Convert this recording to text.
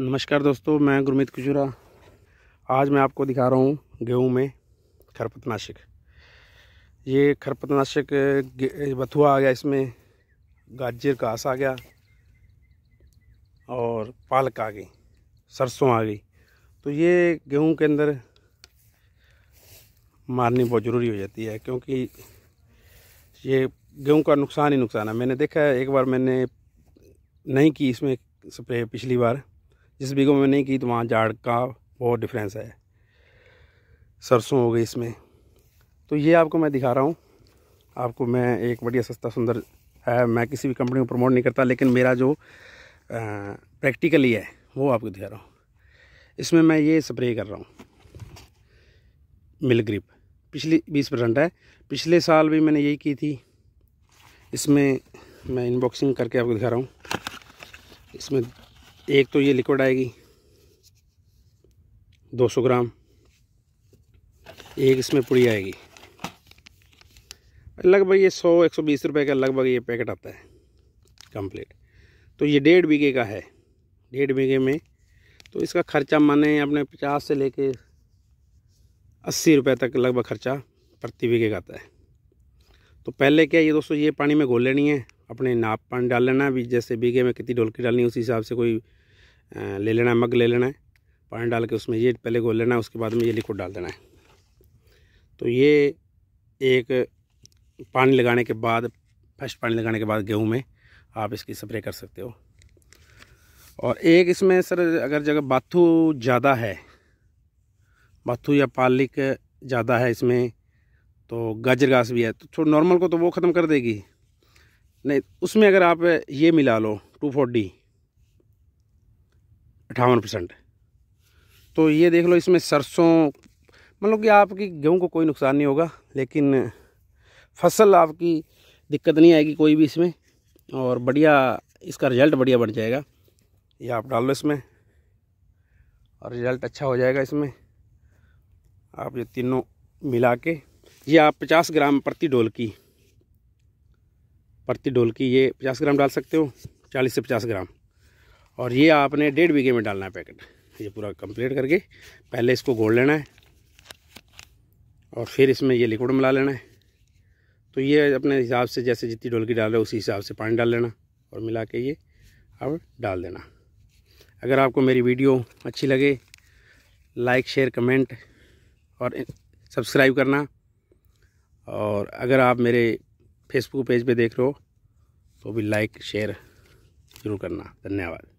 नमस्कार दोस्तों मैं गुरमीत कुजुरा आज मैं आपको दिखा रहा हूँ गेहूँ में खरपतनाशक ये खरपतनाशक बथुआ आ गया इसमें गाजर का आस आ गया और पालक आ गई सरसों आ गई तो ये गेहूँ के अंदर मारनी बहुत ज़रूरी हो जाती है क्योंकि ये गेहूँ का नुकसान ही नुकसान है मैंने देखा है एक बार मैंने नहीं की इसमें स्प्रे पिछली बार जिस बीघों में नहीं की तो वहाँ जाड़ का बहुत डिफरेंस है सरसों हो गई इसमें तो ये आपको मैं दिखा रहा हूँ आपको मैं एक बढ़िया सस्ता सुंदर है मैं किसी भी कंपनी को प्रमोट नहीं करता लेकिन मेरा जो प्रैक्टिकली है वो आपको दिखा रहा हूँ इसमें मैं ये स्प्रे कर रहा हूँ मिल ग्रिप पिछली बीस परसेंट है पिछले साल भी मैंने यही की थी इसमें मैं इनबॉक्सिंग करके आपको दिखा रहा हूँ इसमें एक तो ये लिक्विड आएगी 200 ग्राम एक इसमें पुड़ी आएगी लगभग ये 100 120 रुपए का लगभग ये पैकेट आता है कंप्लीट तो ये डेढ़ बीघे का है डेढ़ बीघे में तो इसका खर्चा माने अपने पचास से लेके अस्सी रुपये तक लगभग खर्चा प्रति बीघे का आता है तो पहले क्या ये दोस्तों ये पानी में घोल लेनी है अपने नाप पानी डाल लेना भी जैसे बीघे में कितनी ढोलकी डालनी है उसी हिसाब से कोई ले लेना है मग ले लेना है पानी डाल के उसमें ये पहले घोल लेना है उसके बाद में ये लिक्विड डाल देना है तो ये एक पानी लगाने के बाद फर्स्ट पानी लगाने के बाद गेहूँ में आप इसकी स्प्रे कर सकते हो और एक इसमें सर अगर जगह बाथू ज़्यादा है बाथू या पालिक ज़्यादा है इसमें तो गाजर घास भी है तो थोड़ा नॉर्मल को तो वो ख़त्म कर देगी नहीं उसमें अगर आप ये मिला लो टू फोर डी अठावन परसेंट तो ये देख लो इसमें सरसों मतलब कि आपकी गेहूं को कोई नुकसान नहीं होगा लेकिन फसल आपकी दिक्कत नहीं आएगी कोई भी इसमें और बढ़िया इसका रिज़ल्ट बढ़िया बन जाएगा ये आप डाल लो इसमें और रिज़ल्ट अच्छा हो जाएगा इसमें आप ये तीनों मिला के ये आप 50 ग्राम प्रति डोल की प्रति डोल की ये 50 ग्राम डाल सकते हो 40 से 50 ग्राम और ये आपने डेढ़ बीघे में डालना है पैकेट ये पूरा कंप्लीट करके पहले इसको घोल लेना है और फिर इसमें ये लिक्विड मिला लेना है तो ये अपने हिसाब से जैसे जितनी ढोलकी डाल रहे उसी हिसाब से पानी डाल लेना और मिला के ये अब डाल देना अगर आपको मेरी वीडियो अच्छी लगे लाइक शेयर कमेंट और सब्सक्राइब करना और अगर आप मेरे फेसबुक पेज पे देख रहे हो तो भी लाइक शेयर ज़रूर करना धन्यवाद